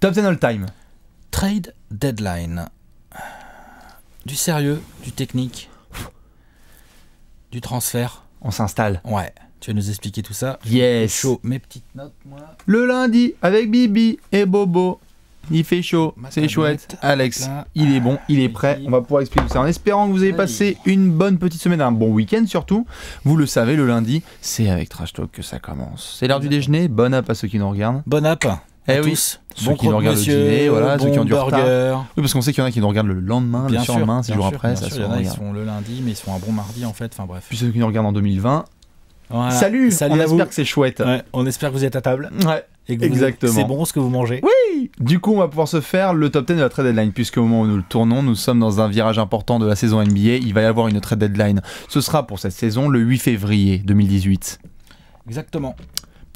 Top 10 all time. Trade deadline. Du sérieux, du technique, du transfert. On s'installe. Ouais. Tu vas nous expliquer tout ça. Yes. Chaud. Mes petites notes, moi. Le lundi, avec Bibi et Bobo. Il fait chaud, c'est chouette. Alex, il est bon, il est prêt. On va pouvoir expliquer tout ça. En espérant que vous avez passé une bonne petite semaine, un bon week-end surtout. Vous le savez, le lundi, c'est avec Trash Talk que ça commence. C'est l'heure du déjeuner. Bon app à ceux qui nous regardent. Bon app eh Oui. Ceux qui nous regardent le dîner, ceux qui ont du retard. Oui, parce qu'on sait qu'il y en a qui nous regardent le lendemain, bien le surlendemain, six jours après. Ça il y sont le lundi, mais ils sont un bon mardi en fait. Enfin bref. Puis ceux qui nous regardent en 2020. Voilà. Salut, Salut, On espère que c'est chouette. on espère que vous êtes à table. Ouais. Et que Exactement. C'est bon ce que vous mangez. Oui. Du coup, on va pouvoir se faire le top 10 de la trade deadline, Puisque au moment où nous le tournons, nous sommes dans un virage important de la saison NBA. Il va y avoir une trade deadline. Ce sera pour cette saison le 8 février 2018. Exactement.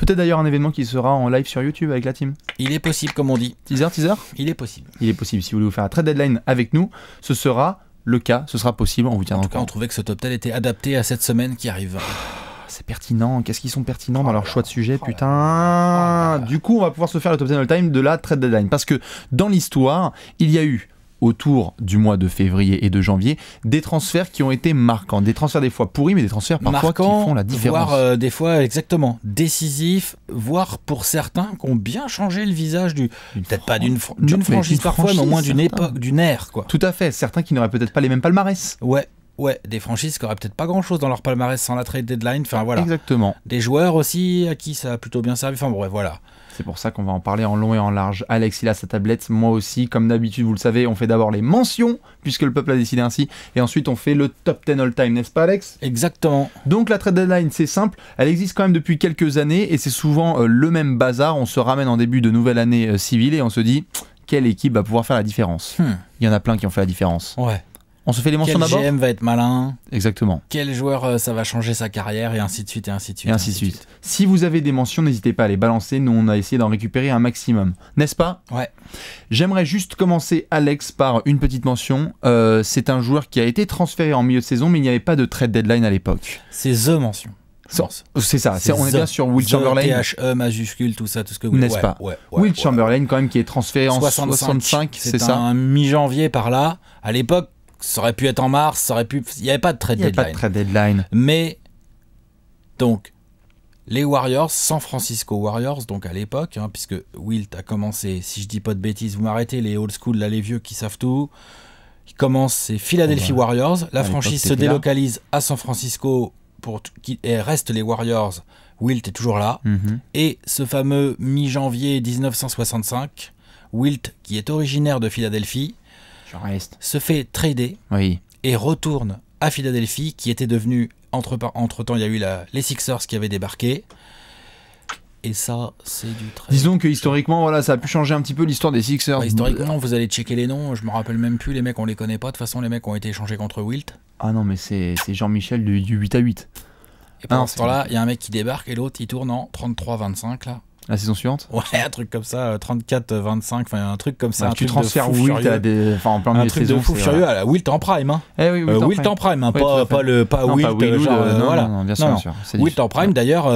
Peut-être d'ailleurs un événement qui sera en live sur YouTube avec la team. Il est possible, comme on dit. Teaser, teaser Il est possible. Il est possible. Si vous voulez vous faire un trade deadline avec nous, ce sera le cas, ce sera possible. On vous tient en tout cas, on trouvait que ce top 10 était adapté à cette semaine qui arrive. Ah, c'est pertinent. Qu'est-ce qu'ils sont pertinents dans leur choix de oh sujet, putain oh Du coup, on va pouvoir se faire le top 10 all time de la trade deadline. Parce que dans l'histoire, il y a eu autour du mois de février et de janvier, des transferts qui ont été marquants, des transferts des fois pourris, mais des transferts parfois marquants, qui font la différence. Voire euh, des fois exactement décisifs, voire pour certains qui ont bien changé le visage du, peut-être pas d'une franchise parfois, mais au moins d'une époque, d'une ère quoi. Tout à fait, certains qui n'auraient peut-être pas les mêmes palmarès. Ouais, Ouais, des franchises qui auraient peut-être pas grand-chose dans leur palmarès sans la trade deadline. Enfin voilà. Exactement. Des joueurs aussi à qui ça a plutôt bien servi. Enfin bon, voilà. C'est pour ça qu'on va en parler en long et en large. Alex, il a sa tablette, moi aussi. Comme d'habitude, vous le savez, on fait d'abord les mentions, puisque le peuple a décidé ainsi. Et ensuite, on fait le top 10 all-time, n'est-ce pas, Alex Exactement. Donc, la trade deadline, c'est simple. Elle existe quand même depuis quelques années et c'est souvent euh, le même bazar. On se ramène en début de nouvelle année euh, civile et on se dit quelle équipe va pouvoir faire la différence. Hmm. Il y en a plein qui ont fait la différence. Ouais. On se fait les mentions d'abord. Quel GM va être malin Exactement. Quel joueur euh, ça va changer sa carrière et ainsi de suite et ainsi de suite. Et ainsi, de suite. Si vous avez des mentions, n'hésitez pas à les balancer. Nous, on a essayé d'en récupérer un maximum, n'est-ce pas Ouais. J'aimerais juste commencer, Alex, par une petite mention. Euh, c'est un joueur qui a été transféré en milieu de saison, mais il n'y avait pas de trade deadline à l'époque. C'est the mention. C'est ça, on est bien sur Will Chamberlain. e majuscule, tout ça, tout ce que vous N'est-ce pas ouais, Will Chamberlain, quand même, qui est transféré en 65, c'est ça Un mi-janvier par là. À l'époque, ça aurait pu être en mars, ça aurait pu. Il n'y avait pas de trade deadline. pas de trade deadline. Mais, donc, les Warriors, San Francisco Warriors, donc à l'époque, hein, puisque Wilt a commencé, si je dis pas de bêtises, vous m'arrêtez, les old school, là, les vieux qui savent tout. qui commence, c'est Philadelphie Warriors. La franchise se délocalise à San Francisco pour et reste les Warriors. Wilt est toujours là. Mhm. Et ce fameux mi-janvier 1965, Wilt, qui est originaire de Philadelphie, se fait trader et retourne à Philadelphie, qui était devenu, entre, temps, il y a eu les Sixers qui avaient débarqué. Et ça, c'est du très. Disons que historiquement, voilà, ça a pu changer un petit peu l'histoire des Sixers. Bah, historiquement, vous allez checker les noms. Je me rappelle même plus. Les mecs, on les connaît pas. De toute façon, les mecs ont été échangés contre Wilt. Ah non, mais c'est Jean-Michel du, 8 à 8. Et pendant ah ce temps-là, il y a un mec qui débarque et l'autre, il tourne en 33-25, là. La saison suivante Ouais, un truc comme ça, 34, euh, 25, enfin un truc comme ça. tu transfères Wilt des. Enfin, en plein Un truc de, fou furieux à Wilt en prime. Hein. Eh oui, euh, Wilt, en prime, hein, pas, le, pas Wilt. non, bien sûr, Wilt en prime, d'ailleurs,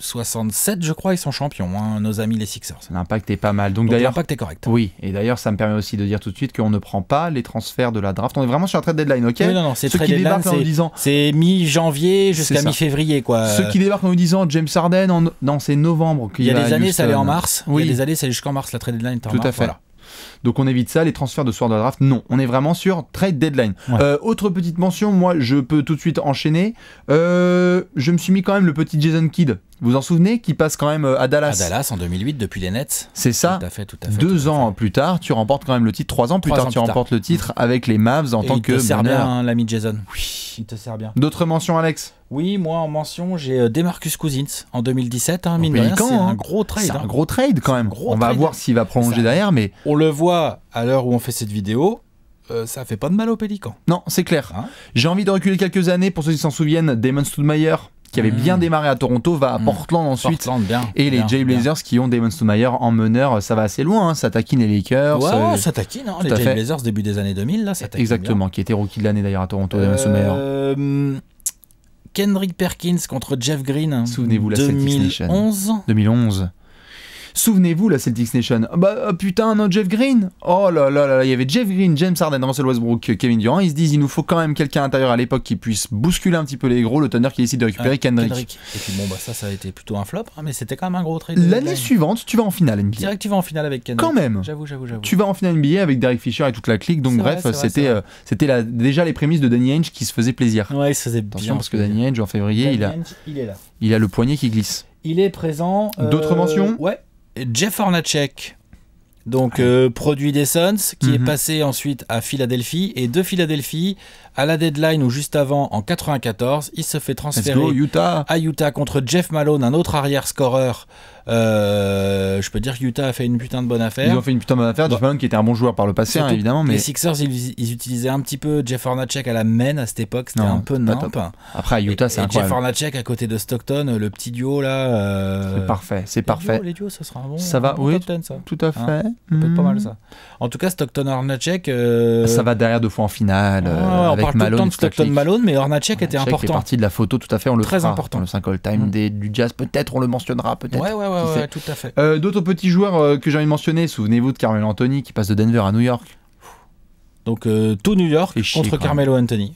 67, euh, je crois, ils sont champions, hein, nos amis les Sixers. L'impact est pas mal. Donc, L'impact est correct. Oui, et d'ailleurs, ça me permet aussi de dire tout de suite qu'on ne prend pas les transferts de la draft. On est vraiment sur un trade deadline, ok Non, non, c'est C'est mi-janvier jusqu'à mi-février, quoi. Ceux qui débarquent en nous disant James Harden, non, c'est novembre il y a des années, ça allait en mars. Oui. Il y a des années, ça allait jusqu'en mars. La trade deadline Tout à fait. Donc on évite ça, les transferts de soir de draft, non. On est vraiment sur trade deadline. Euh, autre petite mention, moi je peux tout de suite enchaîner. Euh, je me suis mis quand même le petit Jason Kidd vous en souvenez, qui passe quand même euh, à Dallas. À Dallas en 2008, depuis les Nets. C'est ça. Tout à fait, tout à fait, Deux ans plus tard, tu remportes quand même le titre. Trois ans plus tard, tu remportes le titre avec les Mavs en tant que. Il te sert bien, hein, l'ami Jason. Oui, il te sert bien. D'autres mentions, Alex oui, moi en mention, j'ai euh, Demarcus Cousins en 2017, hein, mine un hein. gros trade. C'est un hein. gros trade quand même. On va voir s'il va prolonger derrière, mais on le voit à l'heure où on fait cette vidéo, ça euh, ça fait pas de mal au Pélican. Non, c'est clair. J'ai envie de reculer quelques années pour ceux qui s'en souviennent. Damon Stoudmeyer, qui avait bien hmm. démarré à Toronto, va à hmm. Portland ensuite. bien, et les Jay Blazers qui ont Damon Stoudemire en meneur, ça va assez loin, hein. ça taquine les Lakers. Ouais, euh, ça taquine, hein. les Jay Blazers début des années 2000, là, Exactement, qui était rookie de l'année d'ailleurs à Toronto, Damon euh, Kendrick Perkins contre Jeff Green. Souvenez-vous la 2011. 2011. Souvenez-vous, la Celtics Nation. Oh, bah oh, putain, non, Jeff Green. Oh là là là là, il y avait Jeff Green, James Harden, Russell Westbrook, Kevin Durant. Ils se disent, il nous faut quand même quelqu'un à l'intérieur à l'époque qui puisse bousculer un petit peu les gros. Le teneur qui décide de récupérer Kendrick. Et bon, bah ça, ça a été plutôt un flop, hein, mais c'était quand même un gros trade. L'année suivante, tu vas en finale NBA. Direct, tu vas en finale avec Kendrick. Quand même. J'avoue, j'avoue, j'avoue. Tu vas en finale NBA avec Derek Fisher et toute la clique. Donc bref, c'était euh, c'était déjà les prémices de Danny Ainge qui se faisait plaisir. Ouais, il se faisait Attention bien parce que Danny Ainge en février, il a il est là. Il a le poignet qui glisse. Il est présent. D'autres euh, mentions Ouais. Jeff Hornacek, donc euh, produit des qui est mhm. passé ensuite à Philadelphie. Et de Philadelphie, à la deadline ou juste avant, en 94, il se fait transférer à Utah contre Jeff Malone, un autre arrière scoreur. Euh, je peux dire que Utah a fait une putain de bonne affaire. Ils ont fait une putain de bonne affaire. Jeff Malone qui était un bon joueur par le passé, hein, évidemment. Mais... Les Sixers, ils, utilisaient un petit peu Jeff Hornacek à la main à cette époque. C'était un peu nimp. Après, à Utah, c'est incroyable. Jeff Hornacek à côté de Stockton, le petit duo là. Euh, c'est parfait, c'est parfait. les duos, ça sera un bon. Ça va, oui. ça. Tout à hein, fait. ça peut être pas hmm. mal ça. En tout cas, Stockton Hornacek. Euh, ça va derrière deux fois en finale. Ah, avec Malone, le temps de Stockton Malone, mais Hornacek était important. Fait partie de la photo, tout à fait, on le Très important. le 5 all-time mm. du jazz, peut-être on le mentionnera, peut-être. Ouais, ouais, ouais, tout à fait. Euh, d'autres petits joueurs euh, que j'ai envie de mentionner, souvenez-vous de Carmelo Anthony qui passe de Denver à New York. Donc euh, tout New York contre Carmelo Anthony.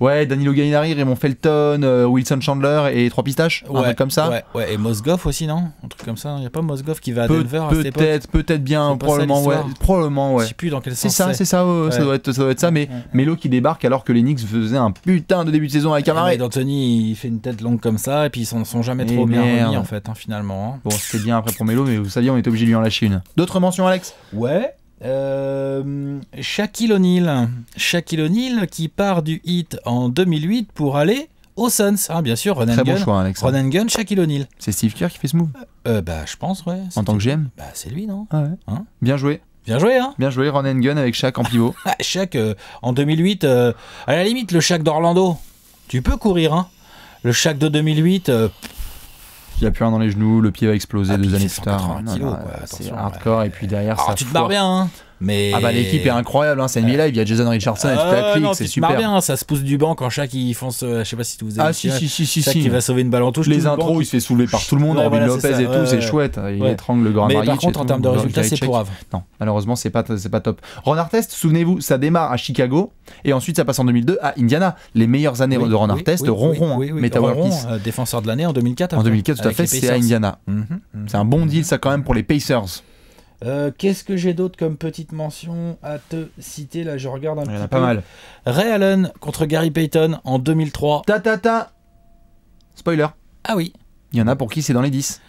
Ouais, Danilo Gallinari, Raymond Felton, euh, Wilson Chandler et trois pistaches, ouais, un truc comme ça. Ouais, ouais. et Mosgoff aussi, non Un truc comme ça. Il y a pas Mosgoff qui va à Pe Denver Peut-être, peut-être bien, probablement, ouais. Probablement, ouais. Je sais plus dans quel sens. C'est ça, c'est ça, ça, doit être, ça doit être ça. Mais Melo qui débarque alors que les Knicks faisaient un putain de début de saison avec un Et D'Anthony, il fait une tête longue comme ça et puis ils sont, sont jamais eh trop bien remis en fait, hein, finalement. Hein. Bon, c'était bien après pour Melo, mais vous savez on était obligé de lui en lâcher une. D'autres mentions, Alex Ouais. Euh, Shaquille O'Neal. Shaquille O'Neal qui part du hit en 2008 pour aller Au Suns. Ah, bien sûr, Ron Très Shaquille O'Neal. C'est Steve Kerr qui fait ce move euh, euh, Bah, je pense, ouais. En tant que GM Bah, c'est lui, non ah hein Bien joué. Bien joué, hein Bien joué, Ron avec Shaq en pivot. Ah, Shaq, en 2008, à la limite, le Shaq d'Orlando. Tu peux courir, hein Le Shaq de 2008 il n'y a plus rien dans les genoux, le pied va exploser ah, deux années plus tard. C'est hardcore, et puis derrière, ça. Tu te barres bien, hein ah bah l'équipe est incroyable, hein, c'est live, il y a Jason Richardson et toute ah, c'est super. bien, ça se pousse du banc quand chaque il fonce, euh, je sais pas si vous avez Ah si si si si, si. qui va sauver une balle en touche. Les intros, il se fait soulever par tout le monde, Robin Lopez et tout, c'est chouette, il étrangle le grand Mais par contre en euh, termes de résultats, c'est pourrave. Non, malheureusement, c'est pas c'est pas top. Ron Artest, souvenez-vous, ça démarre à Chicago et ensuite ça passe en 2002 à Indiana, les meilleures années de Ron Artest, Ronron, hein. euh, défenseur de l'année en 2004. En 2004 tout à fait, c'est à Indiana. Mhm, mhm. C'est un bon deal ça quand même pour les Pacers. Euh, qu'est-ce que j'ai d'autre comme petite mention à te citer Là, je regarde un Il pas mal. Ray Allen contre Gary Payton en 2003. Ta ta ta Spoiler. Ah oui. Il y en a pour qui c'est dans les 10.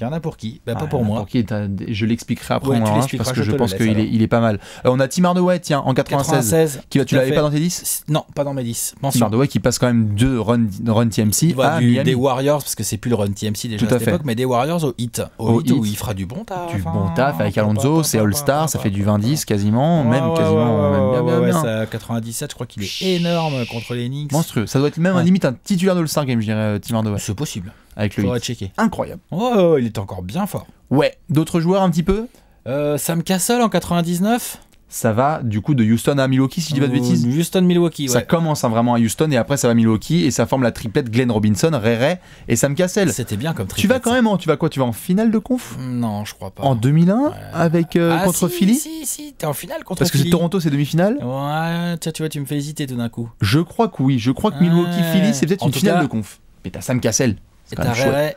Il y en a pour qui bah, Pas pour moi. Pour qui je l'expliquerai après ouais, hein, parce que je, pense qu'il est, il est pas mal. on a Tim Hardaway, tiens, en 96. 96 qui, tu l'avais pas dans tes 10 Non, pas dans mes 10. Mention. Tim Hardaway qui passe quand même deux run, run TMC à Des Warriors, parce que c'est plus le run TMC déjà à, cette époque, mais des Warriors au hit. Au, hit, où il fera du bon taf. Du hein. bon taf avec Alonso, c'est All-Star, ça fait du 20-10 quasiment, même quasiment. Même bien, à 97, je crois qu'il est énorme contre les Knicks. Monstrueux. Ça doit être même limite un titulaire de All-Star Game, je dirais, euh, Tim Hardaway. C'est possible avec le checker. Incroyable. Oh, il est encore bien fort. Ouais. D'autres joueurs un petit peu euh, Sam Castle en 99 ça va du coup de Houston à Milwaukee, si je dis pas de euh, bêtises. Houston, Milwaukee, ouais. Ça commence hein, vraiment à Houston et après ça va à Milwaukee et ça forme la triplette Glenn Robinson, Ray Ray et Sam Cassell. C'était bien comme triplette. Tu vas quand même en, tu vas quoi Tu vas en finale de conf Non, je crois pas. En 2001 avec euh, ah, contre si, Philly Si, si, t'es en finale contre Parce que que Toronto, c'est demi-finale Ouais, tiens, tu vois, tu me fais hésiter tout d'un coup. Je crois que oui, je crois que Milwaukee-Philly, c'est peut-être une finale de conf. Mais t'as Sam Cassell. C'est t'as Ray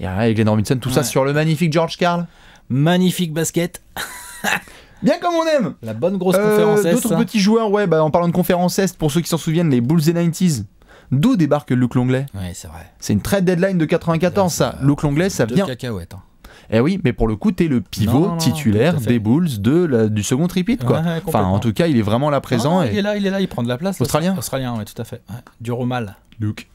Et avec Glenn Robinson, tout ça sur le magnifique George Carl. Magnifique basket. Bien comme on aime La bonne grosse euh, conférence D'autres hein. petits joueurs, ouais, bah, en parlant de conférence Est, pour ceux qui s'en souviennent, les Bulls et 90s. D'où débarque Luke Longley Ouais, c'est vrai. C'est une trade deadline de 94, ça. Luke Longley, ça vient. cacahuètes. Hein. Eh oui, mais pour le coup, t'es le pivot titulaire des Bulls de du second tripit, quoi. enfin, en tout cas, il est vraiment là présent. et... Il est là, il est là, il prend de la place. Australien Australien, ouais, tout à fait. Ouais. au mal. Luke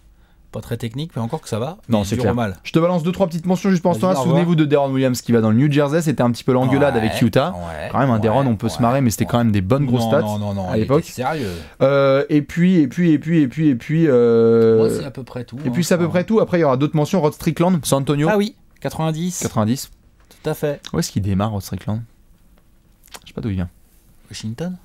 très technique, mais encore que ça va. Non, c'est clair. Mal. Je te balance deux trois petites mentions juste pendant ce temps Souvenez-vous de Deron Williams qui va dans le New Jersey. C'était un petit peu l'engueulade avec Utah. quand même, un Deron, on peut se marrer, mais c'était quand même des bonnes grosses stats à l'époque. Sérieux. et puis, et puis, et puis, et puis, et puis. c'est à peu près tout. Et puis, c'est à peu près tout. Après, il y aura d'autres mentions. Rod Strickland, San Antonio. Ah oui, 90. 90. Tout à fait. Où est-ce qu'il démarre, Rod Strickland Je sais pas d'où il vient. Washington.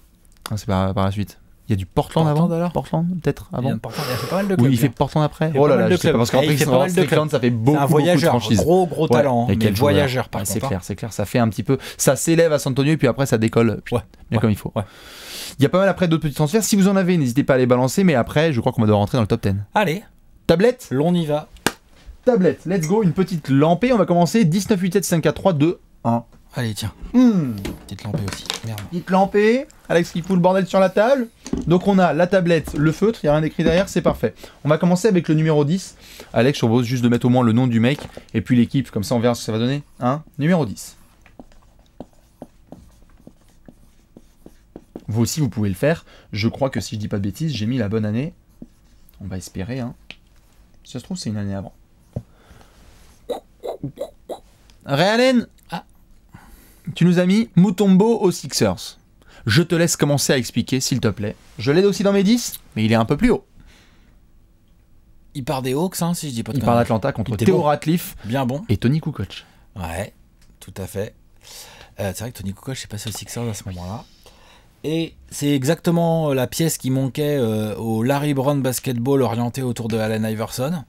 c'est par la suite. Il y a du Portland, avant alors Portland peut-être avant. Il, y a Portland, il fait pas mal de clubs. Oui, il fait hein. Portland après. Oh là là, je sais pas, parce qu'après Portland, ça fait beaucoup, un voyageur, beaucoup Gros gros talent, hein, ouais, mais voyageur par contre. C'est clair, hein. c'est clair. Ça fait un petit peu, ça s'élève à San Antonio et puis après ça décolle. ouais, bien comme il faut. Il y a pas mal après d'autres petits transferts. Si vous en avez, n'hésitez pas à les balancer. Mais après, je crois qu'on va devoir rentrer dans le top 10. Allez. Tablette. L'on y va. Tablette. Let's go. Une petite lampée. On va commencer 19 8 7 3 2 1. Allez, tiens. Mmh. Petite lampée aussi. Merde. Petite lampée. Alex qui fout le bordel sur la table. Donc on a la tablette, le feutre, il n'y a rien d'écrit derrière, c'est parfait. On va commencer avec le numéro 10. Alex, je propose juste de mettre au moins le nom du mec et puis l'équipe, comme ça on verra ce que ça va donner. Hein numéro 10. Vous aussi, vous pouvez le faire. Je crois que si je dis pas de bêtises, j'ai mis la bonne année. On va espérer. Hein. Si ça se trouve, c'est une année avant. Ray tu nous as mis Mutombo aux Sixers. Je te laisse commencer à expliquer, s'il te plaît. Je l'aide aussi dans mes 10, mais il est un peu plus haut. Il part des Hawks, hein, si je dis pas de Il part d'Atlanta contre Théo Ratliff Bien bon. et Tony Kukoc. Ouais, tout à fait. Euh, c'est vrai que Tony Kukoc s'est passé aux Sixers à ce moment-là. Et c'est exactement euh, la pièce qui manquait euh, au Larry Brown basketball orienté autour de Allen Iverson,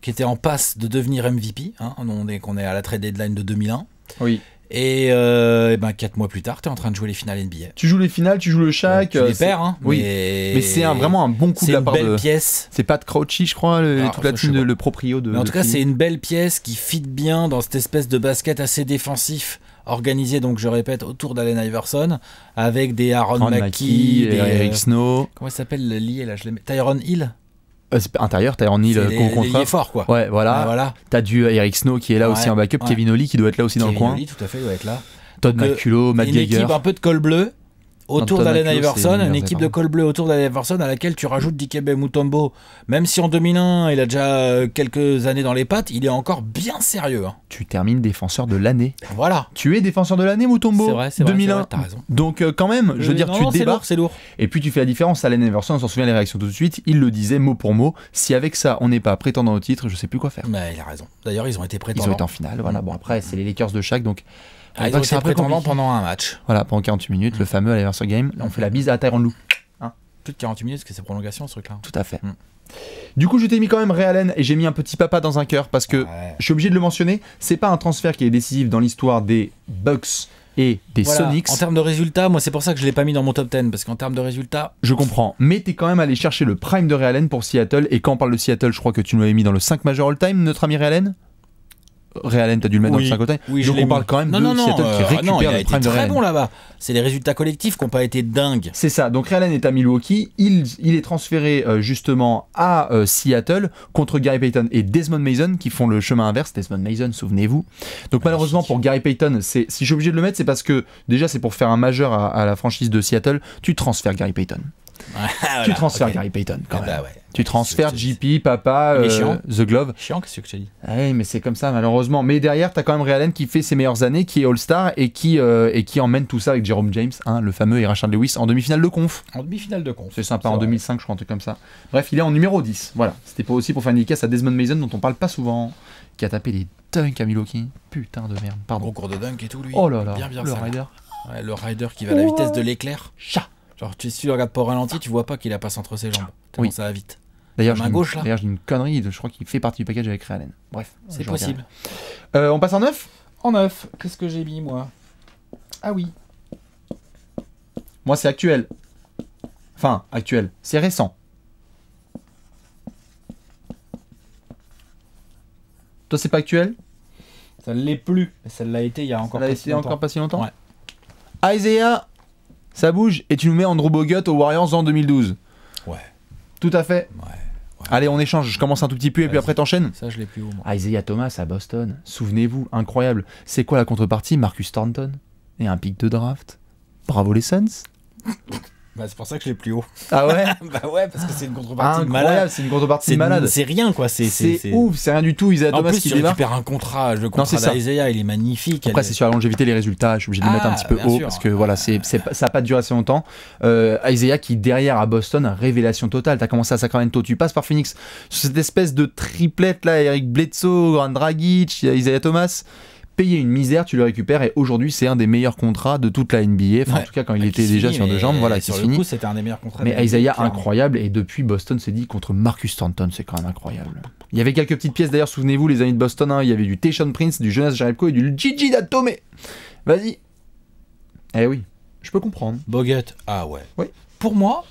qui était en passe de devenir MVP. Hein, on est qu'on est à la trade deadline de 2001. Oui. Et, euh, ben quatre mois plus tard, tu es en train de jouer les finales NBA. Tu joues les finales, tu joues le Shaq. tu les euh, perds, hein, oui. Mais, c'est vraiment un bon coup de la part de. C'est une belle pièce. C'est pas de Crouchy, je crois, le, ah, proprio de. en tout cas, c'est une belle pièce qui fit bien dans cette espèce de basket assez défensif organisé donc je répète autour d'Allen Iverson avec des Aaron McKee des Eric euh, Snow. Comment il s'appelle lié là je Tyron Hill. Euh, intérieur, t'as Ornil contre fort quoi. Ouais, voilà. Ah, voilà. T'as du euh, Eric Snow qui est là aussi en backup, Kevin Oli qui doit être là aussi dans le coin. Oli, tout à fait, doit être là. Todd Maculo, Matt Geiger. Une équipe un peu de col bleu autour d'Allen Iverson, une équipe de col bleu autour d'Allen Iverson à laquelle tu rajoutes Dikembe Mutombo. Même si en 2001, il a déjà euh, quelques années dans les pattes, il est encore bien sérieux. Hein. Tu termines défenseur de l'année. Voilà. Tu es défenseur de l'année, Mutombo. C'est vrai, c'est 2001. Vrai, Donc euh, quand même, je veux euh, dire, tu C'est lourd, Et puis tu fais la différence. Allen Iverson, on s'en souvient les réactions tout de suite. Il le disait mot pour mot. Si avec ça, on n'est pas prétendant au titre, je sais plus quoi faire. Mais il a raison. D'ailleurs, ils ont été prétendants. Ils ont été en finale. Voilà. Bon après, c'est les Lakers de chaque, donc ah, c'est un prétendant pendant un match. Voilà, pendant 48 minutes, le mm. fameux aller-verser Game. on fait la bise à Tyrone Lou. Hein Plus de 48 minutes, parce que c'est prolongation ce truc-là. Tout à fait. Mm. Du coup, je t'ai mis quand même Ray Allen et j'ai mis un petit papa dans un cœur parce que ah je suis obligé de le mentionner. C'est pas un transfert qui est décisif dans l'histoire des Bucks et des Sonics. En termes de résultats, moi c'est pour ça que je l'ai pas mis dans mon top 10 parce qu'en termes de résultats, je comprends. Mais t'es quand même allé chercher le prime de Ray Allen pour Seattle et quand on parle de Seattle, je crois que tu nous l'avais mis dans le 5 majeur all-time, notre ami Ray Realen Allen, t'as dû le mettre dans le 5 côté. Donc on parle quand même de non, Seattle il très bon là-bas. C'est les résultats collectifs qui n'ont pas été dingues. C'est ça. Donc Ray Allen est à Milwaukee. Il, est transféré euh, justement à euh, Seattle contre Gary Payton et Desmond Mason qui font le chemin inverse. Desmond Mason, souvenez-vous. Donc malheureusement pour Gary Payton, si je suis obligé de le mettre, c'est parce que déjà c'est pour faire un majeur à, à la franchise de Seattle. Tu transfères Gary Payton tu transfères Gary Payton quand ah bah même. Tu transfères JP, Papa, euh, The Glove. Chiant, qu'est-ce que tu dit ah mais c'est comme ça, malheureusement. Mais derrière, t'as quand même Ray Allen qui fait ses meilleures années, qui est All-Star et, qui euh, et qui emmène tout ça avec Jerome James, hein, le fameux et Lewis, en demi-finale de conf. En demi-finale de conf. C'est sympa, en 2005, je crois, un truc comme ça. Bref, il est en numéro 10. Voilà. C'était pas aussi pour faire une dédicace à Desmond Mason, dont on parle pas souvent, qui a tapé des dunks à Milwaukee. Putain de merde, pardon. Gros cours de dunk et tout, lui. Oh là là, bien, le rider. le rider qui va à la vitesse de l'éclair. Chat Genre, tu, si sûr regardes pas ralenti, tu vois pas qu'il la passe entre ses jambes. oui. ça va vite. D'ailleurs, j'ai une, gauche, connerie, je crois qu'il fait partie du package avec Realen. Bref, c'est possible. Euh, on passe en 9 En 9, qu'est-ce que j'ai mis moi Ah oui. Moi, c'est actuel. Enfin, actuel, c'est récent. Toi, c'est pas actuel Ça l'est plus. Ça l'a été il y a encore, pas, été si encore pas si longtemps. Ouais. Isaiah ça bouge, et tu nous mets Andrew Bogut aux Warriors en 2012. Ouais. Tout à fait. Ouais. Allez, on échange. Je commence un tout petit peu et puis après t'enchaînes. Ça, je l'ai plus au moins. Isaiah Thomas à Boston. Souvenez-vous, incroyable. C'est quoi la contrepartie Marcus Thornton et un pic de draft. Bravo les Suns. Bah, c'est pour ça que je l'ai plus haut. Ah ouais Bah ouais, parce que c'est une contrepartie Incroyable, malade. C'est une contrepartie malade. C'est rien quoi, c'est ouf, c'est rien du tout. Isaiah Thomas plus, qui il un contrat, le contrat Isaiah il est magnifique. Après, c'est sur la longévité, les résultats, je suis obligé de le ah, mettre un petit peu haut parce que voilà, c'est ça n'a pas duré assez longtemps. Euh, Isaiah qui derrière à Boston, révélation totale. Tu as commencé à Sacramento, tu passes par Phoenix. Cette espèce de triplette là, Eric Bledsoe, Grand Dragic, Isaiah Thomas payé une misère, tu le récupères et aujourd'hui c'est un des meilleurs contrats de toute la NBA. Enfin, en tout cas quand il était déjà sur deux jambes, voilà, c'est fini. c'était un des meilleurs contrats. Mais Isaiah incroyable et depuis Boston s'est dit contre Marcus Stanton, c'est quand même incroyable. Il y avait quelques petites pièces d'ailleurs, souvenez-vous les amis de Boston, hein, il y avait du Tayshon Prince, du Jonas Jarebko et du Gigi Datome. Vas-y. Eh oui, je peux comprendre. Bogut, ah ouais. Oui. Pour moi,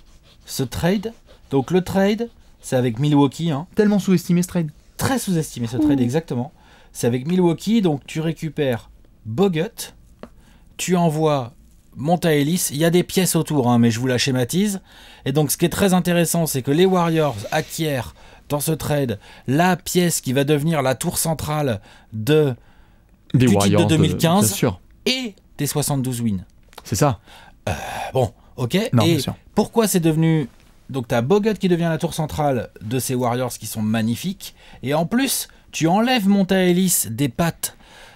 ce trade, donc le trade, c'est avec Milwaukee. Hein. Tellement sous-estimé ce trade. Très sous-estimé ce trade, exactement. C'est avec Milwaukee, donc tu récupères Bogut, tu envoies Montaelis. Il y a des pièces autour, hein, mais je vous la schématise. Et donc, ce qui est très intéressant, c'est que les Warriors acquièrent dans ce trade la pièce qui va devenir la tour centrale de du de 2015 euh, et des 72 wins. C'est ça. Euh, bon, ok. Non, et pourquoi c'est devenu donc as Bogut qui devient la tour centrale de ces Warriors qui sont magnifiques et en plus tu enlèves Monta Ellis des pattes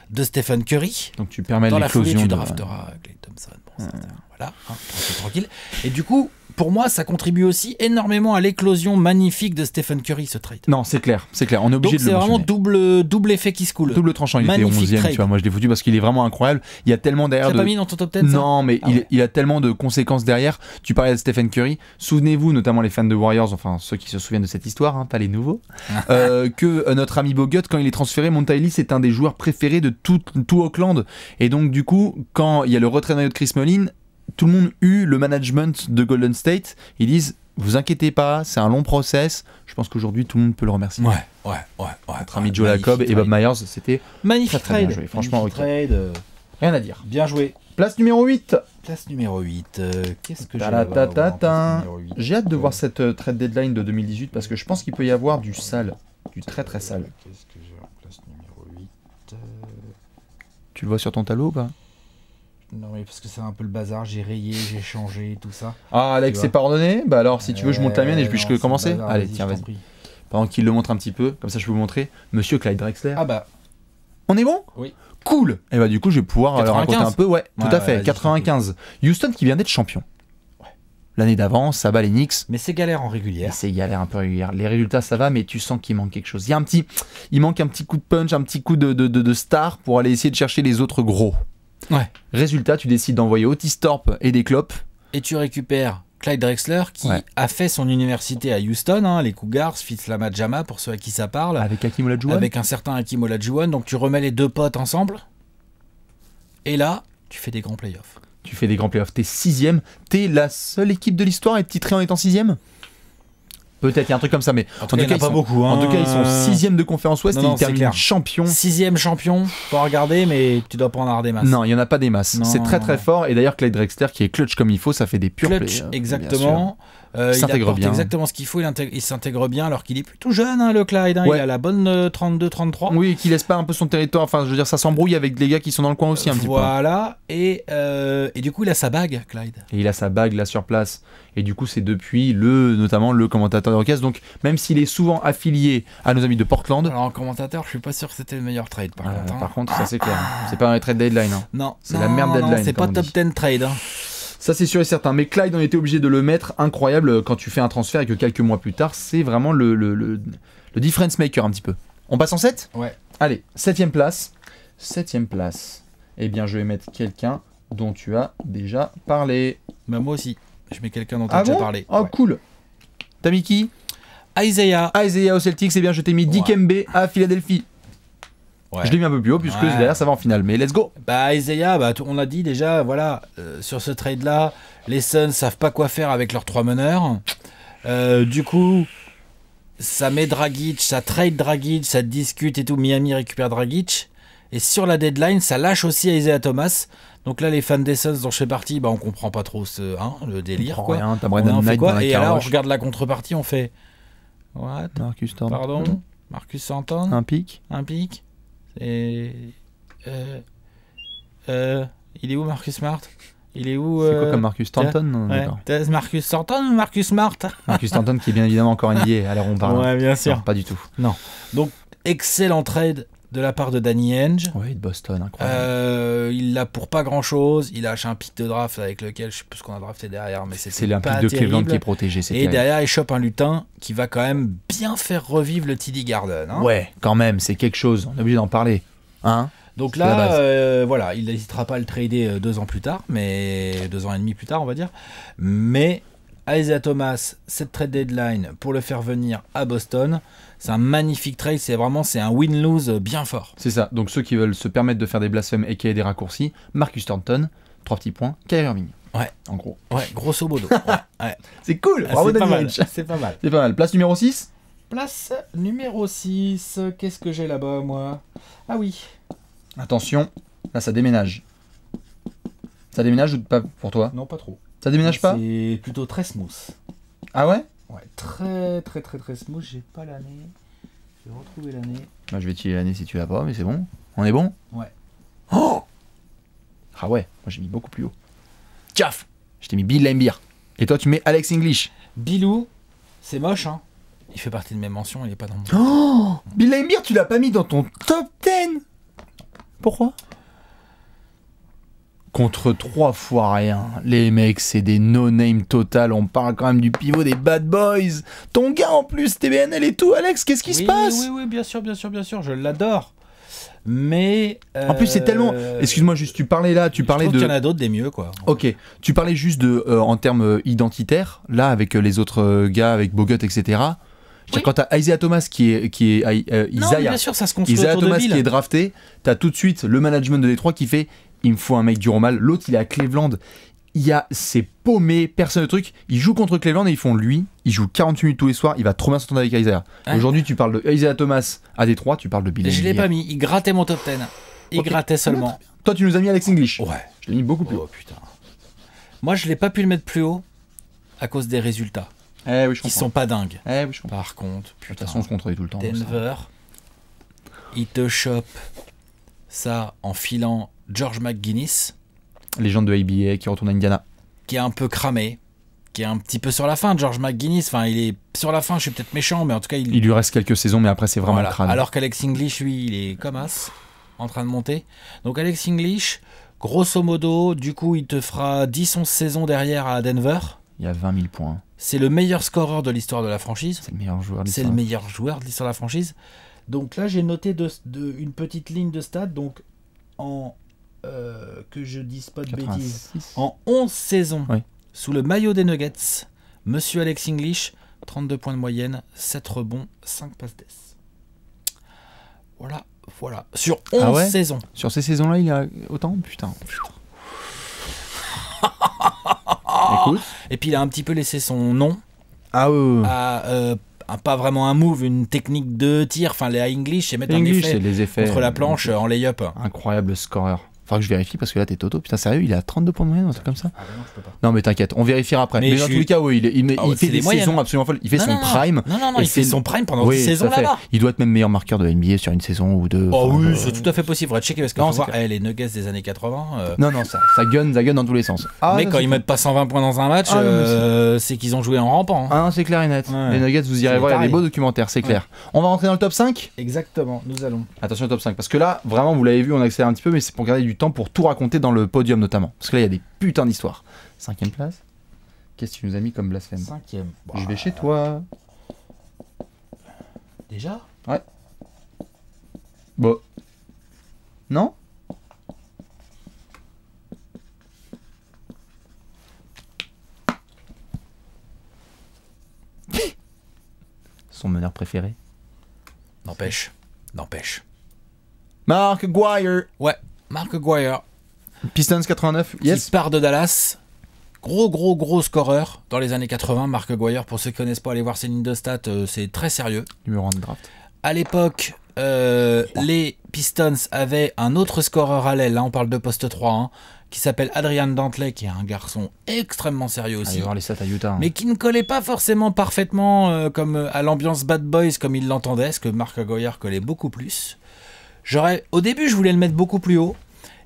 de Stephen Curry. Donc tu permets l'éclosion. Dans la foulée, tu drafteras de... Clay Thompson. Bon, ah. voilà, hein, tranquille. Et du coup, pour moi, ça contribue aussi énormément à l'éclosion magnifique de Stephen Curry, ce trade. Non, c'est clair, c'est clair. On est obligé de le C'est vraiment double, double effet qui se coule. Double tranchant, il était 11ème, tu vois. Moi, je l'ai foutu parce qu'il est vraiment incroyable. Il y a tellement derrière. de... pas mis dans ton top 10 Non, mais ah il, a tellement de conséquences derrière. Tu parlais de Stephen Curry. Souvenez-vous, notamment les fans de Warriors, enfin ceux qui se souviennent de cette histoire, hein, pas les nouveaux, euh, que euh, notre ami Bogut, quand il est transféré, Montailly, c'est un des joueurs préférés de tout, tout Auckland. Et donc, du coup, quand il y a le retrait de Chris Mullin, tout le monde eut le management de Golden State. Ils disent vous inquiétez pas, c'est un long process. Je pense qu'aujourd'hui, tout le monde peut le remercier. Ouais, ouais, ouais. ouais Joe et Bob Myers, c'était magnifique. Très, bien joué, franchement. Trade, euh, Rien à dire. Bien joué. Place numéro 8. Place numéro 8. Euh, qu'est-ce que j'ai J'ai hâte de voir cette euh, trade deadline de 2018 parce que je pense qu'il peut y avoir du sale. Du très très sale. Qu'est-ce que j'ai en place numéro 8 Tu le vois sur ton tableau ou pas non, mais parce que c'est un peu le bazar, j'ai rayé, j'ai changé, tout ça. Ah, Alex, c'est pardonné Bah alors, si tu veux, je monte la mienne et puis je peux commencer Allez, tiens, vas-y. Pendant qu'il le montre un petit peu, comme ça je peux vous montrer, monsieur Clyde Drexler. Ah bah. On est bon Oui. Cool Et eh bah, du coup, je vais pouvoir euh, raconter un peu. Ouais, tout à fait, 95. Houston qui vient d'être champion. L'année d'avant, ça bat les Knicks. Mais c'est galère en régulière. C'est galère un peu régulière. Les résultats, ça va, mais tu sens qu'il manque quelque chose. Il y a un petit, il manque un petit coup de punch, un petit coup de, de, de, de star pour aller essayer de chercher les autres gros. Ouais. Résultat, tu décides d'envoyer Otis Thorpe et des clopes. Et tu récupères Clyde Drexler qui a fait son université à Houston, hein, les Cougars, Fitzlama Jama pour ceux à qui ça parle. Avec Avec un certain Akim Olajuwon. Donc tu remets les deux potes ensemble. Et là, tu fais des grands playoffs. Tu fais des grands playoffs. T'es sixième. T'es la seule équipe de l'histoire à être titrée en étant sixième Peut-être il y a un truc comme ça, mais en tout cas, pas beaucoup. En hein. tout cas, ils sont sixième de conférence ouest et ils terminent champion. Sixième champion, faut regarder, mais tu dois pas en avoir des masses. Non, il n'y en a pas des masses. C'est très très fort. Et d'ailleurs, Clyde qui est clutch comme il faut, ça fait des purs clutch, hein, Exactement. Euh, il s'intègre bien. exactement ce qu'il faut, il, s'intègre bien alors qu'il est plutôt jeune, hein, le Clyde. Hein. Il a la bonne 32-33. Euh, oui, qui qu'il laisse pas un peu son territoire. Enfin, je veux dire, ça s'embrouille avec les gars qui sont dans le coin aussi un petit voilà. peu. Hein. Voilà. Et, euh, et, du coup, il a sa bague, Clyde. il a sa bague là sur place. Et du coup, c'est depuis le, notamment le commentateur de d'orchestre. Donc, même s'il est souvent affilié à nos amis de Portland. Alors, commentateur, je suis pas sûr que c'était le meilleur trade par hein. contre. ça c'est clair. C'est pas un trade deadline. Non. la merde non, C'est pas top 10 trade. Ça, c'est sûr et certain. Mais Clyde, on était obligé de le mettre. Incroyable euh, quand tu fais un transfert et que quelques mois plus tard, c'est vraiment le, le, le, difference maker un petit peu. On passe en 7 Ouais. Allez, 7 place. 7 place. Eh bien, je vais mettre quelqu'un dont tu as déjà parlé. Bah, moi aussi. Je mets quelqu'un dont tu ah as déjà parlé. Oh, cool. T'as mis qui Isaiah. Isaiah au Celtic, c'est eh bien, je t'ai mis Dikembe à Philadelphie. Je l'ai mis un peu plus haut puisque derrière ça va en finale. Mais let's go. Bah Isaiah, bah, on l'a dit déjà, voilà, euh, sur ce trade là, les Suns savent pas quoi faire avec leurs trois meneurs. Euh, du coup, ça met Dragic, ça trade Dragic, ça discute et tout. Miami récupère Dragic. Et sur la deadline, ça lâche aussi Isaiah Thomas. Donc là, les fans des Suns dont je fais partie, bah, on comprend pas trop ce, hein, le délire. quoi. Rien, on quoi et là, on regarde la contrepartie, on fait. What Marcus Thornton. Pardon Marcus Santon. Un pic. Un pic et euh, euh... Il est où Marcus Smart Il est où C'est quoi euh, comme Marcus Stanton Marcus Stanton ou Marcus Smart Marcus Stanton qui est bien évidemment encore NBA. Alors on parle. Ouais, bien sûr. pas du tout. Non. Donc excellent trade de la part de Danny Henge. Oui, de Boston, incroyable. Euh, il l'a pour pas grand chose. Il lâche un pic de draft avec lequel je sais plus ce qu'on a drafté derrière, mais c'est un pic de Cleveland qui est protégé. et derrière, il chope un lutin qui va quand même bien faire revivre le TD Garden. Hein. Ouais, quand même, c'est quelque chose. On est obligé d'en parler. Hein donc là, euh, voilà, il n'hésitera pas à le trader euh, deux ans plus tard, mais deux ans et demi plus tard, on va dire. Mais à Thomas, cette trade deadline pour le faire venir à Boston. C'est un magnifique trade, c'est vraiment c'est un win-lose bien fort. C'est ça, donc ceux qui veulent se permettre de faire des blasphèmes et qui y des raccourcis, Marcus Thornton, trois petits points, Kyrie Irving. Ouais, en gros. Ouais, grosso modo. C'est cool, ah, bravo C'est pas mal. C'est pas mal. Place numéro 6 Place numéro 6. Qu'est-ce que j'ai là-bas, moi Ah oui. Attention, là ça déménage. Ça déménage ou pas pour toi Non, pas trop. Ça déménage pas C'est plutôt très smooth. Ah ouais Ouais, très très très très smooth. J'ai pas l'année. Je vais retrouver l'année. Bah, je vais tirer l'année si tu l'as pas, mais c'est bon. On est bon Ouais. Oh Ah ouais, moi j'ai mis beaucoup plus haut. Tchaf Je t'ai mis Bill Lambier. Et toi, tu mets Alex English. Bilou, c'est moche, hein Il fait partie de mes mentions, il est pas dans mon. Oh Bill Lambier, tu l'as pas mis dans ton top 10 Pourquoi contre trois fois rien. Les mecs, c'est des no-name total. On parle quand même du pivot des bad boys. Ton gars en plus, TBNL et tout, Alex, qu'est-ce qui se passe Oui, oui, bien sûr, bien sûr, bien sûr, je l'adore. Mais. En plus, c'est tellement. Euh, Excuse-moi, juste, tu parlais là, tu parlais de. Il y en a d'autres des mieux, quoi. Ok. Tu parlais juste de. Euh, en termes euh, identitaires, là, avec les autres gars, avec Bogut, etc. Quand Quand as Isaiah Thomas qui est, qui est Isaiah, Thomas qui est drafté, as tout de suite le management de Détroit qui fait il me faut un mec du Romal. L'autre, il est à Cleveland. Il y a, ses paumés personne de truc. Il joue contre Cleveland et ils font lui. Il joue 48 minutes tous les soirs. Il va trop bien s'entendre avec Isaiah. Aujourd'hui, tu parles de Isaiah Thomas à Détroit, tu parles de Billy Je l'ai pas mis. Il grattait mon top 10. Il grattait ah, seulement. Toi, tu nous as mis Alex English. Ouais. Je l'ai mis beaucoup plus oh, haut. Putain. Moi, je l'ai pas pu le mettre plus haut à cause des résultats. Eh oui, Ils sont pas dingues. Eh Par contre, putain, de toute façon, je contrôle tout le temps. Denver, il te chope ça en filant George McGuinness. Légende de ABA qui retourne à Indiana. Qui est un peu cramé, qui est un petit peu sur la fin, George McGuinness. Enfin, il est sur la fin, je suis peut-être méchant, mais en tout cas, il... il lui reste quelques saisons, mais après, c'est vraiment cramé. Alors qu'Alex English, lui, il est comme as, en train de monter. Donc, Alex English, grosso modo, du coup, il te fera 10-11 saisons derrière à Denver. Il y a 20 000 points. C'est le meilleur scoreur de l'histoire de la franchise. C'est le meilleur joueur de l'histoire. C'est le meilleur joueur de l'histoire la franchise. Donc là, j'ai noté de, une petite ligne de stade. Donc, en euh, que je dise pas de bêtises, en 11 saisons, sous le maillot des Nuggets, Monsieur Alex English, 32 points de moyenne, 7 rebonds, 5 passes d'ess. Voilà, voilà. Sur 11 ah saisons. Sur ces saisons-là, il y a autant Putain. Et puis il a un petit peu laissé son nom. Ah À, euh, pas vraiment un move, une technique de tir, enfin les English et mettre English, effet les effets contre la euh, planche en layup. Incroyable scoreur. Faut que je vérifie parce que là, t'es Toto. Putain, sérieux, il a 32 points de moyenne comme ça ah non, mais t'inquiète, on vérifiera après. Mais, dans tous les cas, oui, il, ah fait des, saisons absolument folles. Il fait son prime. Non, non, non, il fait son prime pendant des saisons là-bas. Il doit être même meilleur marqueur de NBA sur une saison ou deux. Oh oui, euh, c'est tout à fait possible. va checker parce que voir eh, les Nuggets des années 80. Euh. Non, non, ça, ça gun, ça dans tous les sens. Ah, mais quand ils mettent pas 120 points dans un match, euh, c'est qu'ils ont joué en rampant. Hein. Ah c'est clair et net. Les Nuggets, vous irez voir, il y a des beaux documentaires, c'est clair. On va rentrer dans le top 5 Exactement, nous allons. Attention au top 5 parce que là, vraiment, vous l'avez vu, on accélère un petit peu, mais c'est pour garder du temps pour tout raconter dans le podium notamment. Parce que là, il y a des putains d'histoires. Cinquième place Qu'est-ce que tu nous as mis comme blasphème Cinquième. Je vais bah. chez toi. Déjà Ouais. Bon. Non Son meneur préféré N'empêche. N'empêche. Marc Guire Ouais. Mark Aguirre. Pistons 89, yes. Qui part de Dallas. Gros, gros, gros scoreur dans les années 80. Mark Aguirre, pour ceux qui ne connaissent pas, allez voir ses lignes de stats, euh, c'est très sérieux. Numéro 1 de draft. À l'époque, euh, les Pistons avaient un autre scoreur à l'aile. Là, on parle de poste 3. Hein, qui s'appelle Adrian Dantley, qui est un garçon extrêmement sérieux aussi. Allez voir les stats à Utah. Hein. Mais qui ne collait pas forcément parfaitement euh, comme à l'ambiance Bad Boys comme il l'entendait, ce que Mark Aguirre collait beaucoup plus. J'aurais, au début, je voulais le mettre beaucoup plus haut.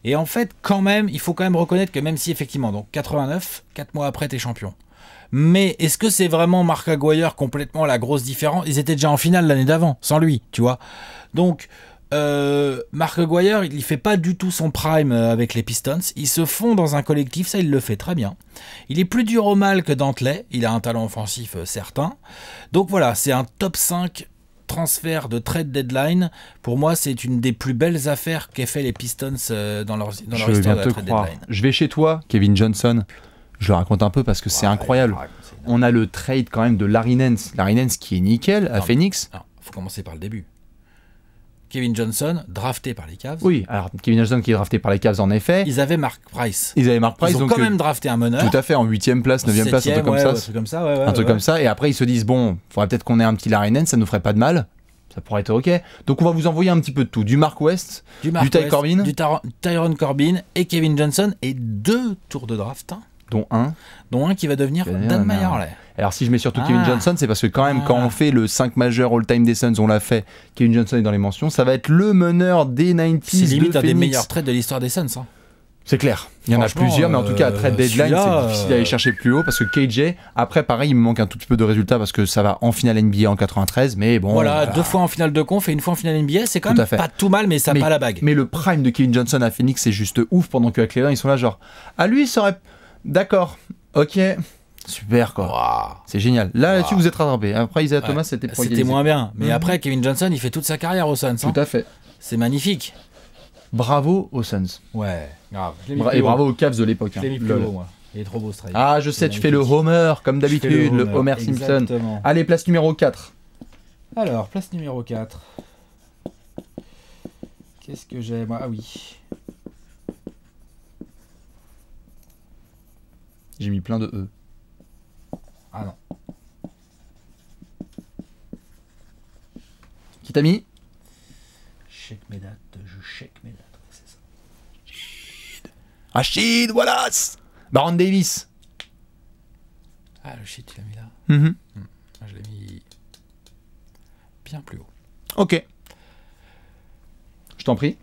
Et en fait, quand même, il faut quand même reconnaître que même si effectivement, donc 89, 4 mois après, t'es champion. Mais est-ce que c'est vraiment Marc Aguirre complètement la grosse différence Ils étaient déjà en finale l'année d'avant, sans lui, tu vois. Donc, euh, Marc Aguirre, il ne fait pas du tout son prime euh, avec les Pistons. Ils se font dans un collectif, ça il le fait très bien. Il est plus dur au mal que Dantley, il a un talent offensif euh, certain. Donc voilà, c'est un top 5 transfert de trade deadline, pour moi, c'est une des plus belles affaires qu'aient fait les Pistons euh, dans leur, histoire de trade Deadline. Je vais chez toi, Kevin Johnson. Je le raconte un peu parce que c'est incroyable. On a le trade quand même de Larry Nance. Larry Nance qui est nickel à Phoenix. il faut commencer par le début. Kevin Johnson, drafté par les Cavs. Oui, alors Kevin Johnson qui est drafté par les Cavs en effet. Ils avaient Mark Price. Ils avaient Mark Price. Ils ont quand euh, même drafté un meneur. Tout à fait, en 8 place, 9 place, un truc comme ça. un truc comme ça, un truc comme ça. Et après, ils se disent bon, faudrait peut-être qu'on ait un petit Larinen, ça nous ferait pas de mal ça pourrait être ok. Donc on va vous envoyer un petit peu de tout, du Mark West, du, Corbin, du Tyron Corbin et Kevin Johnson et deux tours de draft. Hein dont un Dont un qui va devenir Dan, Mayer. Alors si je mets surtout Kevin ah. Johnson, c'est parce que quand même quand ah. on fait le 5 majeur all-time des Suns, on l'a fait, Kevin Johnson est dans les mentions, ça va être le meneur des 90s. C'est limite un des meilleurs traits de l'histoire des Suns. Hein. C'est clair. Il y en a plusieurs, mais en tout cas, à euh, trade deadline, c'est difficile d'aller euh, chercher plus haut parce que KJ, après, pareil, il me manque un tout petit peu de résultats parce que ça va en finale NBA en 93, mais bon. Voilà, euh, deux fois en finale de conf et une fois en finale NBA, c'est quand même pas tout mal, mais ça n'a pas la bague. Mais le prime de Kevin Johnson à Phoenix, c'est juste ouf pendant que à Cleveland, ils sont là, genre, à ah, lui, ça aurait D'accord. Ok. Super quoi. C'est génial. Là, dessus vous êtes rattrapé. Hein. Après, Isaiah Thomas, c'était C'était moins bien. Mais mhm. après, Kevin Johnson, il fait toute sa carrière aux Suns. Tout hein. à fait. C'est magnifique. Bravo aux Suns. Ouais, grave. et bravo aux Cavs de l'époque. Hein. Il est trop beau ce Ah, je sais, tu fais le Homer comme d'habitude, le, Homer Simpson. Exactement. Allez, place numéro 4. Alors, place numéro 4. Qu'est-ce que j'ai Ah oui. J'ai mis plein de E. Ah non. Qui t'a mis Je check mes dates, je check mes dates, c'est ça. Wallace Baron Davis Ah, le shit, tu l'as mis là. Mhm. Hmm. Ah, je l'ai mis bien plus haut. Ok. Je t'en prie.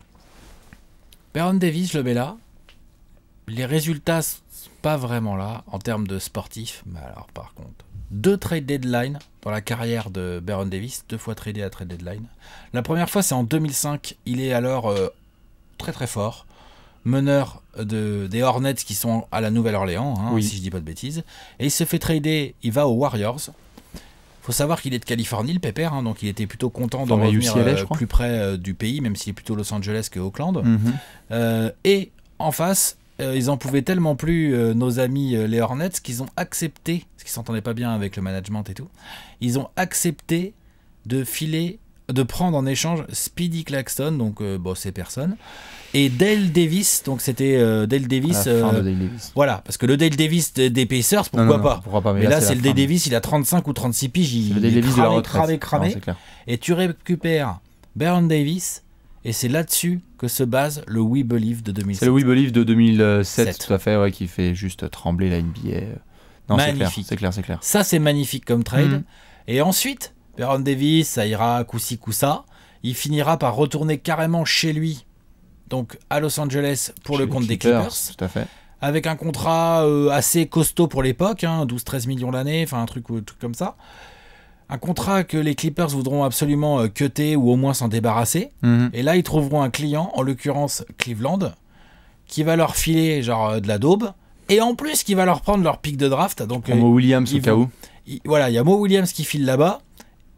Baron Davis, je le mets là. Les résultats pas vraiment là en termes de sportif. Mais alors, par contre, deux trade deadline dans la carrière de Baron Davis, deux fois tradé à trade deadline. La première fois, c'est en 2005. Il est alors euh, très très fort, meneur de, des Hornets qui sont à la Nouvelle-Orléans, hein, si je dis pas de bêtises. Et il se fait trader, il va aux Warriors. Faut savoir qu'il est de Californie, le pépère, hein, donc il était plutôt content d'en revenir euh, plus près euh, du pays, même s'il est plutôt Los Angeles que Oakland mhm. et en face, euh, ils en pouvaient tellement plus, euh, nos amis euh, les Hornets, qu'ils ont accepté, parce qu'ils s'entendaient pas bien avec le management et tout, ils ont accepté de filer, de prendre en échange Speedy Claxton, donc bon, c'est personne, et Dale Davis, donc c'était Dale Davis, Davis. Voilà, parce que le Dale Davis des Pacers, pourquoi, pas. pourquoi pas Mais, là, c'est le Dale Davis, il a 35 ou 36 piges, il, est, Dale cramé, cramé, cramé, et tu récupères Baron Davis, et c'est là-dessus que se base le We Believe de 2007. C'est le We Believe de 2007, tout à fait, qui fait juste trembler la NBA. Euh, non, magnifique. C'est clair, c'est clair, Ça, c'est magnifique comme trade. Mm. Et ensuite, Baron Davis, ça ira coup-ci, ça Il finira par retourner carrément chez lui, donc à Los Angeles, pour le compte des Clippers. Tout à fait. Avec un contrat euh, assez costaud pour l'époque, 12-13 hein, millions l'année, enfin un truc, euh, truc comme ça un contrat que les Clippers voudront absolument euh, cutter ou au moins s'en débarrasser. Mhm. Et là, ils trouveront un client, en l'occurrence Cleveland, qui va leur filer genre euh, de la daube et en plus qui va leur prendre leur pic de draft. Donc Mo euh, Williams au cas où. voilà, il y a Mo Williams qui file là-bas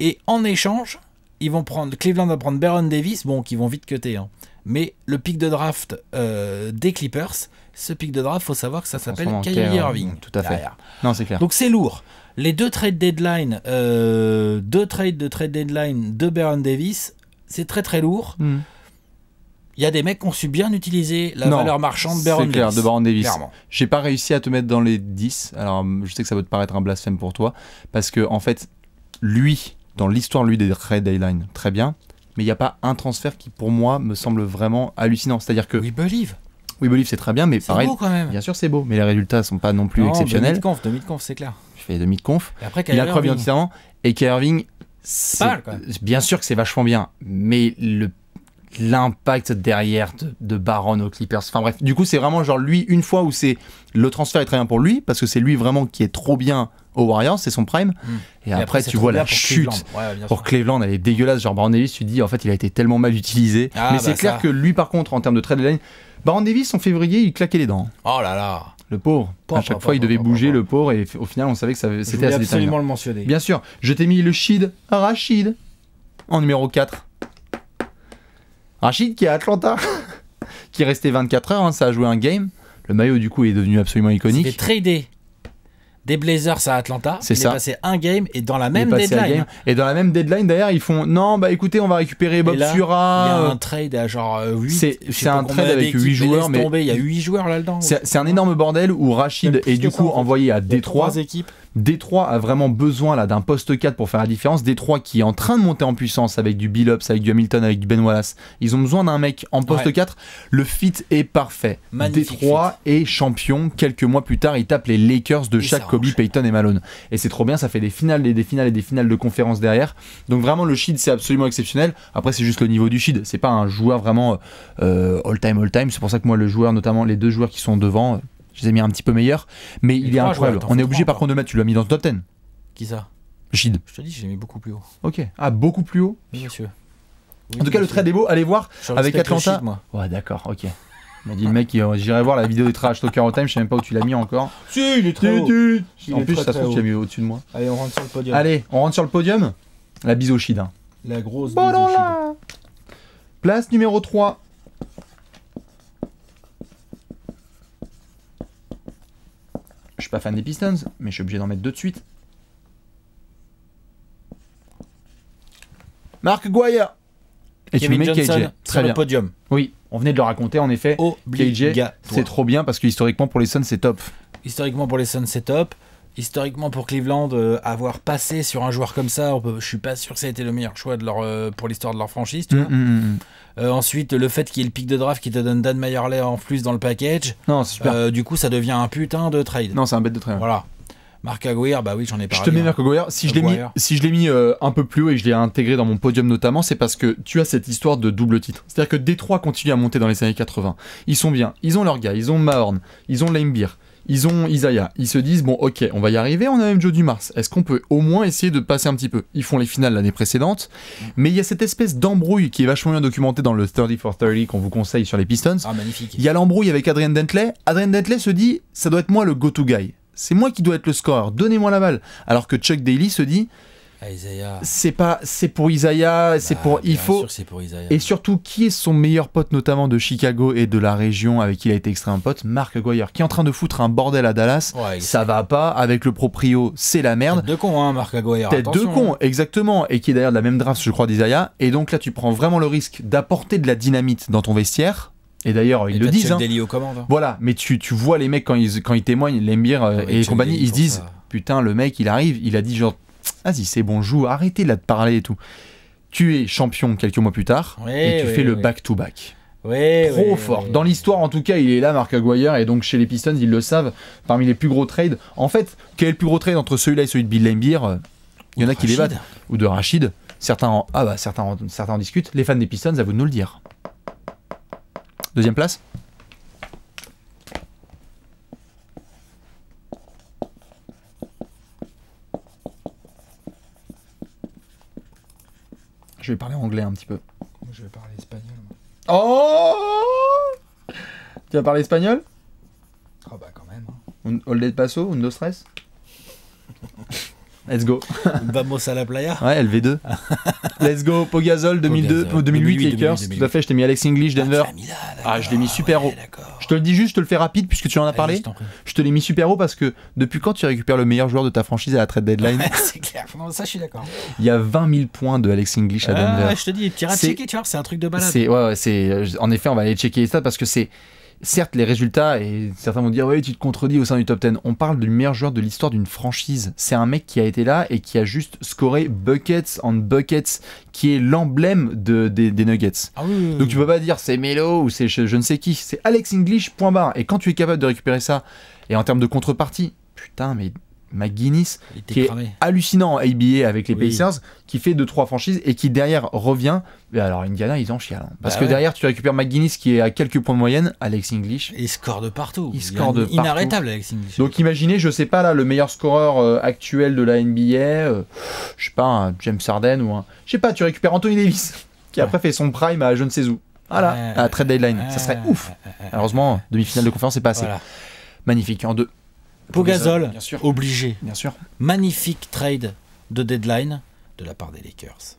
et en échange, ils vont prendre Cleveland va prendre Baron Davis, bon, qui vont vite cutter. Hein. Mais le pic de draft des Clippers, ce pic de draft, faut savoir que ça s'appelle Kyrie Irving. Tout à fait. Non, c'est clair. Donc c'est lourd les deux trades deadline, euh, deux trades de trade deadline de Baron Davis, c'est très très lourd. Hmm. Il y a des mecs qui ont su bien utiliser la valeur marchande de Baron Davis. clair, de Baron Davis. J'ai pas réussi à te mettre dans les 10. Alors, je sais que ça peut te paraître un blasphème pour toi. Parce que, en fait, lui, dans l'histoire, lui, des trade deadline, très bien. Mais il n'y a pas un transfert qui, pour moi, me semble vraiment hallucinant. C'est-à-dire que. Oui, believe. Oui, believe, c'est très bien, mais pareil. Bien sûr, c'est beau, mais les résultats ne sont pas non plus non, exceptionnels. Demi-conf, demi-conf, c'est clair fait demi-conf. Il a crevé entièrement. Et Kyrie Irving, bien sûr que c'est vachement bien, mais le l'impact derrière de, Baron aux Clippers. Enfin bref, du coup, c'est vraiment genre lui, une fois où c'est le transfert est très bien pour lui, parce que c'est lui vraiment qui est trop bien aux Warriors, c'est son prime. Hmm. Et, après, tu vois la chute pour Cleveland. elle est dégueulasse. Genre Baron Davis, tu te dis en fait, il a été tellement mal utilisé. Ah, mais c'est bah clair que lui, par contre, en termes de trade line, Baron Davis, en février, il claquait les dents. Oh là là le pauvre. à chaque fois, il devait bouger le pauvre et au final, on savait que c'était assez absolument le mentionner. Bien sûr, je t'ai mis le Shid, Rachid, en numéro 4. Rachid qui est à Atlanta, qui est resté 24 heures, hein, ça a joué un game. Le maillot, du coup, est devenu absolument iconique. C'était tradé des Blazers à Atlanta. C'est ça. Il est passé un game et dans la même deadline. Et dans la même deadline, d'ailleurs, ils font non, bah écoutez, on va récupérer Bob Sura. Il y a un trade à genre 8. Euh, c'est un trade avec 8 joueurs. Mais il y a 8 joueurs là-dedans. C'est un énorme bordel où Rachid est du coup envoyé à Détroit. équipes. Détroit a vraiment besoin là d'un poste 4 pour faire la différence. Détroit qui est en train de monter en puissance avec du Bill avec du Hamilton, avec du Ben Wallace. Ils ont besoin d'un mec en poste 4. Le fit est parfait. Détroit est champion. Quelques mois plus tard, il tape les Lakers de chaque Kobe, Payton et Malone. Et c'est trop bien, ça fait des finales et des finales et des finales de conférence derrière. Donc vraiment, le shield c'est absolument exceptionnel. Après, c'est juste le niveau du ce C'est pas un joueur vraiment euh, euh, all-time, all-time. C'est pour ça que moi, le joueur, notamment les deux joueurs qui sont devant, je les ai mis un petit peu meilleurs, mais il est incroyable. on est obligé par contre hein. de mettre, tu l'as mis dans le top 10. Qui ça Gide. Je te dis, j'ai mis beaucoup plus haut. Ok. Ah, beaucoup plus haut Oui, monsieur. en tout cas, le trade est beau, allez voir je avec Atlanta. moi. Ouais, d'accord, ok. Il m'a dit le mec, euh, j'irai voir la vidéo des Trash Talker Time, je sais même pas où tu l'as mis encore. Si, il est très haut. en plus, ça se trouve, tu l'as mis au-dessus de moi. Allez, on rentre sur le podium. Allez, on rentre sur le podium. La bise au Shid. La grosse bise au au Place numéro 3. Je suis pas fan des Pistons, mais je suis obligé d'en mettre deux de suite. Marc Guaya et tu mets KJ. Très sur podium. Oui, on venait de le raconter en effet. KJ, c'est trop bien parce que historiquement pour les Suns c'est top. Historiquement pour les Suns c'est top historiquement pour Cleveland, euh, avoir passé sur un joueur comme ça, on peut, je suis pas sûr que ça a été le meilleur choix de leur, euh, pour l'histoire de leur franchise. Mm, mm, mm, euh, ensuite, le fait qu'il y ait le pic de draft qui te donne Dan Mayerley en plus dans le package, non, du coup, ça devient un putain de trade. Non, c'est un bête de trade. Voilà. Marc Aguirre, bah oui, j'en ai parlé. Je te mets hein. Marc Aguirre. Si je l'ai mis, un peu plus haut et je l'ai intégré dans mon podium notamment, c'est parce que tu as cette histoire de double titre. C'est-à-dire que Détroit continue à monter dans les années 80. Ils sont bien. Ils ont leur gars. Ils ont Mahorn. Ils ont Laimbeer. Ils ont Isaiah. Ils se disent, bon, ok, on va y arriver. On a même du Mars. Est-ce qu'on peut au moins essayer de passer un petit peu Ils font les finales l'année précédente. Mais il y a cette espèce d'embrouille qui est vachement bien documentée dans le 30 for 30 qu'on vous conseille sur les Pistons. Ah, magnifique. Il y a l'embrouille avec Adrian Dentley. Adrian Dentley se dit, ça doit être moi le go-to guy. C'est moi qui dois être le scoreur. Donnez-moi la balle. Alors que Chuck Daly se dit, c'est pas, c'est pour Isaiah, c'est pour. Bah, il faut. pour Et surtout, qui est son meilleur pote, notamment de Chicago et de la région avec qui il a été extrait un pote, Marc Goyer, qui est en train de foutre un bordel à Dallas. ça va pas. Avec le proprio, c'est la merde. deux de con, hein, Mark Goyer. Tête deux con, hein. exactement. Et qui est d'ailleurs de la même draft, je crois, d'Isaiah. Et donc là, tu prends vraiment le risque d'apporter de la dynamite dans ton vestiaire. Et d'ailleurs, ils le disent. Hein. Hein. Voilà, mais tu, vois les mecs quand ils, quand ils témoignent, les euh, ah et compagnie, ils se disent Putain, le mec, il arrive, il a dit genre vas-y, c'est bon, joue, arrêtez là de parler et tout. Tu es champion quelques mois plus tard et tu fais le back-to-back. Trop fort. Dans l'histoire, en tout cas, il est là, Marc Aguirre, et donc chez les Pistons, ils le savent, parmi les plus gros trades. En fait, quel est le plus gros trade entre celui-là et celui de Bill Lambier euh, Il y en a qui les Ou de Rachid. Certains ah bah, certains, certains en discutent. Les fans des Pistons, à vous de nous le dire. Deuxième place Je vais parler anglais un petit peu. Moi, je vais parler espagnol. Moi. Oh Tu vas parler espagnol oh bah quand même. Hein. Un, all de paso, un dos stress Let's go. Vamos à la playa. Ouais, LV2. Let's go. Pogazol 2002, 2008, euh, Lakers. Tout à fait, je t'ai mis Alex English, ah, Denver. Ah, je l'ai mis super haut. je te le dis juste, je te le fais rapide puisque tu en as parlé. Je te l'ai mis super haut parce que depuis quand tu récupères le meilleur joueur de ta franchise à la trade deadline C'est clair, non, ça je suis d'accord. Il y a 20 000 points de Alex English à ah, Denver. Ah, ouais, je te dis, tu iras checker, tu vois, c'est un truc de balade. Ouais, ouais, euh, en effet, on va aller checker les stats parce que c'est certes, les résultats, et certains vont dire, oui, tu te contredis au sein du top 10. On parle du meilleur joueur de l'histoire d'une franchise. C'est un mec qui a été là et qui a juste scoré buckets on buckets, qui est l'emblème de, des, Nuggets. Ah Donc tu peux pas dire c'est Melo ou c'est je, ne sais qui. C'est Alex English, point barre. Et quand tu es capable de récupérer ça, et en termes de contrepartie, putain, mais McGuinness, qui est hallucinant en ABA avec les Pacers, qui fait 2-3 franchises et qui derrière revient. mais alors Indiana, ils en chialent. Hein. Parce bah que derrière, tu récupères McGuinness qui est à quelques points de moyenne, Alex English. Et il score de partout. Il, Inarrêtable, Alex English. Donc imaginez, je sais pas, là, le meilleur scoreur euh, actuel de la NBA, euh, je sais pas, un James Harden ou un. Je sais pas, tu récupères Anthony Davis, qui après fait son prime à je ne sais où. Voilà, à trade deadline. ça serait ouf. heureusement demi-finale de conférence, c'est pas assez. Magnifique. En deux. Pogazol, bien obligé. Bien sûr. Magnifique trade de deadline de la part des Lakers.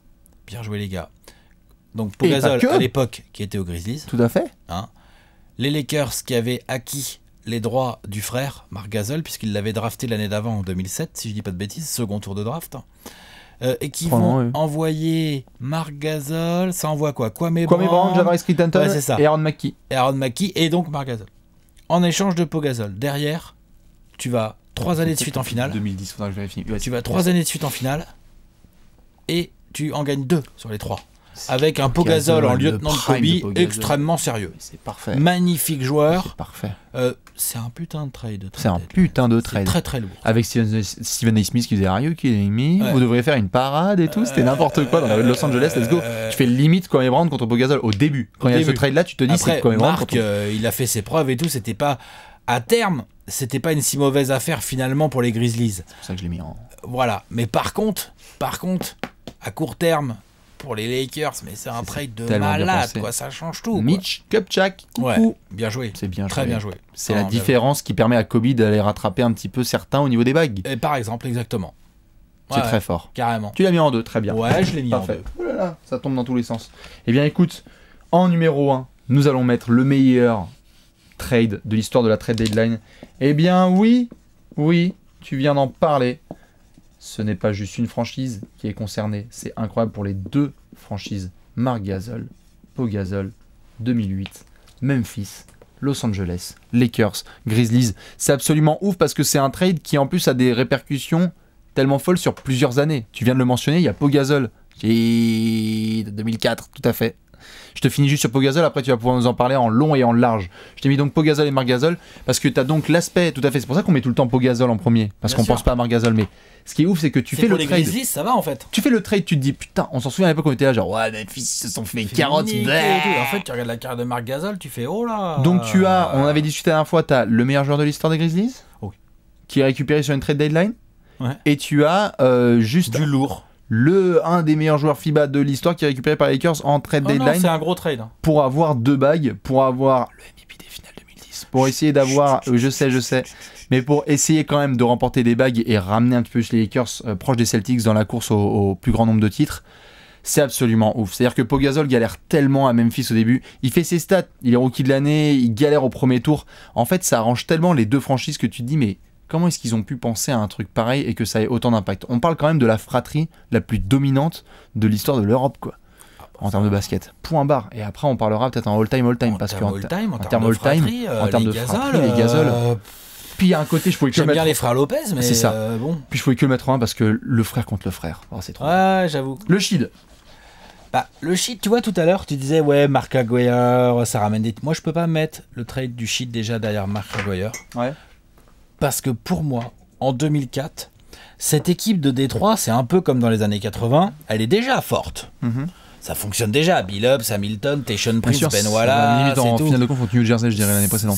Bien joué les gars. Donc Pogazol à l'époque qui était aux Grizzlies. Tout à fait. Hein. les Lakers qui avaient acquis les droits du frère Marc Gasol puisqu'il l'avait drafté l'année d'avant en 2007 si je dis pas de bêtises, second tour de draft. Euh, et qui vont envoyer Marc Gasol, ça envoie quoi Kwame, Kwame Brown, Javaris et Aaron McKee. Et Aaron McKee et donc Marc Gasol. En échange de Pogazol. Derrière, tu vas trois années de suite en finale. 2010, faudra que je vérifie. tu vas trois années de suite en finale et tu en gagnes deux sur les trois. Avec un Pogazol en lieutenant de Kobe extrêmement sérieux. C'est parfait. Magnifique joueur. C'est parfait. c'est un putain de trade. C'est un putain de trade. Très très lourd. Avec Steven, A. Smith qui faisait Are you kidding Vous devriez faire une parade et tout. C'était euh, n'importe quoi dans de Los Angeles. Let's go. Euh, tu fais limite Kobe Bryant contre Pogazol au début. Quand il y a ce trade là, tu te dis c'est Kobe euh, il a fait ses preuves et tout. C'était pas à terme, c'était pas une si mauvaise affaire finalement pour les Grizzlies. C'est pour ça que je l'ai mis en. Voilà. Mais par contre, par contre, à court terme, pour les Lakers, mais c'est un trade de malade, quoi, ça change tout. Mitch Kupchak, bien joué. C'est bien Très bien joué. C'est la différence qui permet à Kobe d'aller rattraper un petit peu certains au niveau des bagues. Et par exemple, exactement. C'est très fort. Carrément. Tu l'as mis en deux, très bien. Ouais, je l'ai mis en deux. Là là, ça tombe dans tous les sens. Eh bien, écoute, en numéro un, nous allons mettre le meilleur trade, de l'histoire de la trade deadline Eh bien oui, oui, tu viens d'en parler. Ce n'est pas juste une franchise qui est concernée, c'est incroyable pour les deux franchises. Marc Gasol, Pau Gasol, 2008, Memphis, Los Angeles, Lakers, Grizzlies. C'est absolument ouf parce que c'est un trade qui en plus a des répercussions tellement folles sur plusieurs années. Tu viens de le mentionner, il y a Pau Gasol qui 2004, tout à fait. Je te finis juste sur Pogazol, après tu vas pouvoir nous en parler en long et en large. Je t'ai mis donc Pogazol et Margazol, parce que tu as donc l'aspect tout à fait. C'est pour ça qu'on met tout le temps Pogazol en premier, parce qu'on pense pas à Margazol. Mais ce qui est ouf, c'est que tu fais le trade. ça va en fait. Tu fais le trade, tu te dis putain, on s'en souvient à l'époque, on était là genre ouais, les fils se sont fait En fait, tu regardes la carte de Margazol, tu fais oh là. Donc tu as, on avait discuté la dernière fois, tu as le meilleur joueur de l'histoire des Grizzlies, qui est récupéré sur une trade deadline, et tu as euh, juste. Du lourd le un des meilleurs joueurs FIBA de l'histoire qui est récupéré par les Lakers en trade oh deadline. C'est un gros trade. Pour avoir deux bagues, pour avoir le MVP des finales 2010, pour essayer d'avoir, euh, je sais, je sais, mais pour essayer quand même de remporter des bagues et ramener un petit peu les Lakers proche euh, proches des Celtics dans la course au, plus grand nombre de titres. C'est absolument ouf. C'est-à-dire que Pogazol galère tellement à Memphis au début. Il fait ses stats, il est rookie de l'année, il galère au premier tour. En fait, ça arrange tellement les deux franchises que tu te dis, mais Comment est-ce qu'ils ont pu penser à un truc pareil et que ça ait autant d'impact On parle quand même de la fratrie la plus dominante de l'histoire de l'Europe, quoi. en termes de basket. Point barre. Et après, on parlera peut-être en all-time, all-time. Parce que en termes all-time, euh, en termes de fratrie, les gazoles. Euh, Puis un côté, je pouvais les frères Lopez, mais ça. Euh, bon. Puis je pouvais que le mettre en un parce que le frère contre le frère. Oh, c'est trop. Ouais, j'avoue. Le Shield. Bah, le shit, tu vois, tout à l'heure, tu disais, ouais, Marc Agoyer, ça ramène des. Moi, je peux pas mettre le trade du shit déjà derrière Marc Agoyer. Ouais parce que pour moi, en 2004, cette équipe de Détroit, c'est un peu comme dans les années 80, elle est déjà forte. Mhm. Ça fonctionne déjà, Bill Ups, Hamilton, Tation Prince, Ben Wallace. en finale de Jersey, je dirais l'année précédente.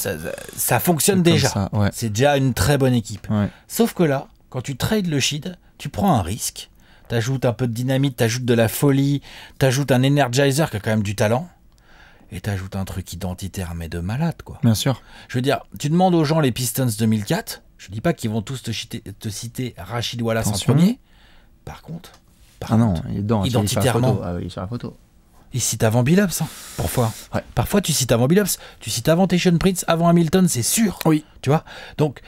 Ça, fonctionne déjà. C'est déjà une très bonne équipe. Sauf que là, quand tu trades le Chid, tu prends un risque. tu ajoutes un peu de dynamite, ajoutes de la folie, t'ajoutes un Energizer qui a quand même du talent et t'ajoutes un truc identitaire, mais de malade, quoi. Bien sûr. Je veux dire, tu demandes aux gens les Pistons 2004, je dis pas qu'ils vont tous te, citer Rachid Wallace en premier. Par contre, par ah non, il identitairement. Il sur la photo. Il cite avant Billups, hein, parfois. Parfois, tu cites avant Billups, tu cites avant Tation Prince, avant Hamilton, c'est sûr. Oui. Tu vois Donc.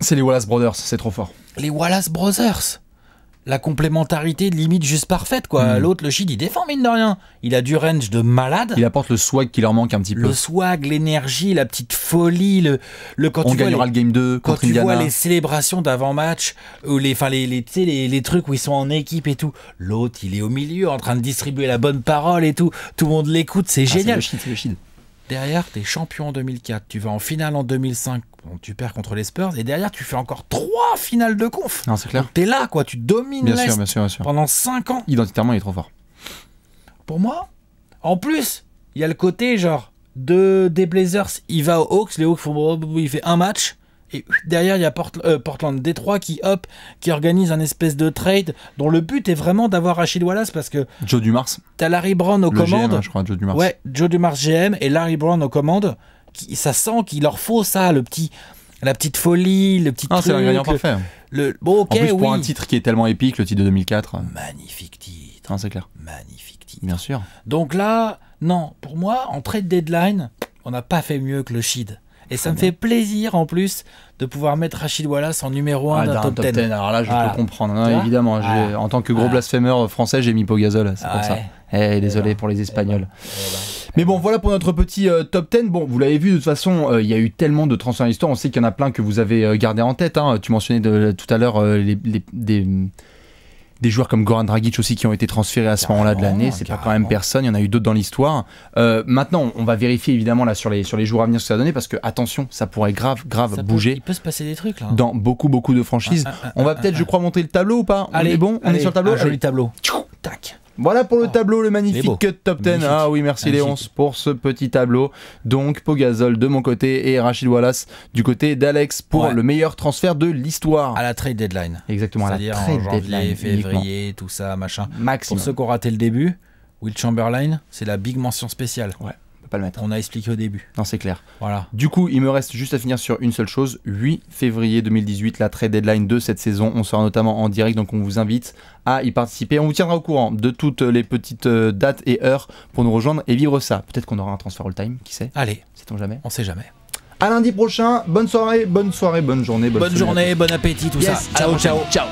C'est les Wallace Brothers, c'est trop fort. Les Wallace Brothers la complémentarité limite juste parfaite quoi. Hmm. L'autre, le shit, il défend mine de rien. Il a du range de malade. Il apporte le swag qui leur manque un petit peu. Le swag, l'énergie, la petite folie, le, le quand On tu gagnera vois le game 2 quand tu vois les célébrations d'avant-match ou euh, les enfin les les, les, trucs où ils sont en équipe et tout. L'autre, il est au milieu en train de distribuer la bonne parole et tout. Tout le monde l'écoute, c'est ah, le génial derrière, t'es es champion en 2004, tu vas en finale en 2005, tu perds contre les Spurs, et derrière, tu fais encore trois finales de conf. Non, c'est clair. Tu là, quoi, tu domines bien pendant 5 ans. Identitairement, il est trop fort. Pour moi, en plus, il y a le côté genre de, des Blazers, il va aux Hawks, les Hawks, oh, il fait un match, derrière, il y a euh, Portland Détroit qui, hop, qui organise un espèce de trade dont le but est vraiment d'avoir Rachid Wallace parce que. Joe Dumars. T'as Larry Brown aux commandes. je crois, Joe Dumars. Ouais, Joe Dumars GM et Larry Brown aux commandes. ça sent qu'il leur faut ça, le petit la petite folie, le petit. Ah, c'est l'ingrédient parfait. Le, bon, ok, en plus, pour un titre qui est tellement épique, le titre de 2004. Magnifique titre. c'est clair. Magnifique titre. Bien sûr. Donc là, non, pour moi, en trade deadline, on n'a pas fait mieux que le Shid. Et ça me fait plaisir en plus de pouvoir mettre Rachid Wallace en numéro 1 ah, d'un top, 10. Alors là, je peux comprendre, évidemment. En tant que gros blasphémeur français, j'ai mis Pogazol, c'est pour ça. Eh, désolé ben. pour les ben. Espagnols. Ben. Mais bon, voilà pour notre petit euh, top 10. Bon, vous l'avez vu, de toute façon, euh, il y a eu tellement de transferts d'histoire. On sait qu'il y en a plein que vous avez euh, gardé en tête. Hein. Tu mentionnais de, tout à l'heure les, des des joueurs comme Goran Dragic aussi qui ont été transférés à ce moment-là de l'année. C'est pas quand même personne. Il y en a eu d'autres dans l'histoire. Euh, maintenant, on va vérifier évidemment là sur les sur les jours à venir ce que ça donner parce que attention, ça pourrait grave grave bouger. il peut se passer des trucs là. Hein. Dans beaucoup beaucoup de franchises. Ah, ah, ah, on va peut-être, je crois, monter le tableau ou pas Allez, est bon. on est sur le tableau. joli tableau. Voilà pour le oh. tableau, le magnifique top 10. Ah oui, merci Léonce pour ce petit tableau. Donc Pogazol de mon côté et Rachid Wallace du côté d'Alex pour le meilleur transfert de l'histoire. À la trade deadline. Exactement, à la dire trade janvier, deadline, février, tout ça, machin. Pour ceux qui ont raté le début, Will Chamberlain, c'est la big mention spéciale. Ouais le mettre. On a expliqué au début. Non, c'est clair. Voilà. Du coup, il me reste juste à finir sur une seule chose. 8 février 2018, la trade deadline de cette saison. On sera notamment en direct, donc on vous invite à y participer. On vous tiendra au courant de toutes les petites euh, dates et heures pour nous rejoindre et vivre ça. Peut-être qu'on aura un transfert all-time, qui sait Allez. Sait-on jamais On sait jamais. À lundi prochain. Bonne soirée, bonne soirée, bonne journée. Bonne, journée, bon appétit, tout ça. ciao, ciao. ciao.